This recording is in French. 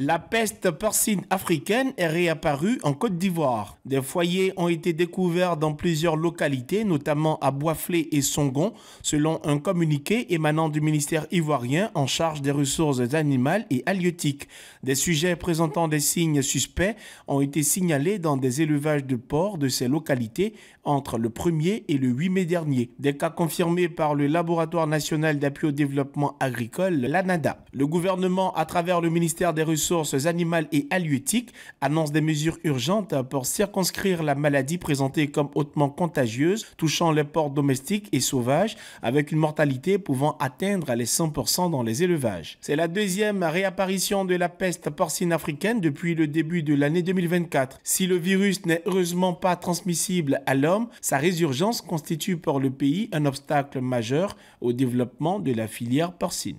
La peste porcine africaine est réapparue en Côte d'Ivoire. Des foyers ont été découverts dans plusieurs localités, notamment à Boiflé et Songon, selon un communiqué émanant du ministère ivoirien en charge des ressources animales et halieutiques. Des sujets présentant des signes suspects ont été signalés dans des élevages de porcs de ces localités entre le 1er et le 8 mai dernier. Des cas confirmés par le Laboratoire national d'appui au développement agricole, l'ANADA. Le gouvernement, à travers le ministère des ressources Sources animales et halieutiques annoncent des mesures urgentes pour circonscrire la maladie présentée comme hautement contagieuse, touchant les ports domestiques et sauvages, avec une mortalité pouvant atteindre les 100% dans les élevages. C'est la deuxième réapparition de la peste porcine africaine depuis le début de l'année 2024. Si le virus n'est heureusement pas transmissible à l'homme, sa résurgence constitue pour le pays un obstacle majeur au développement de la filière porcine.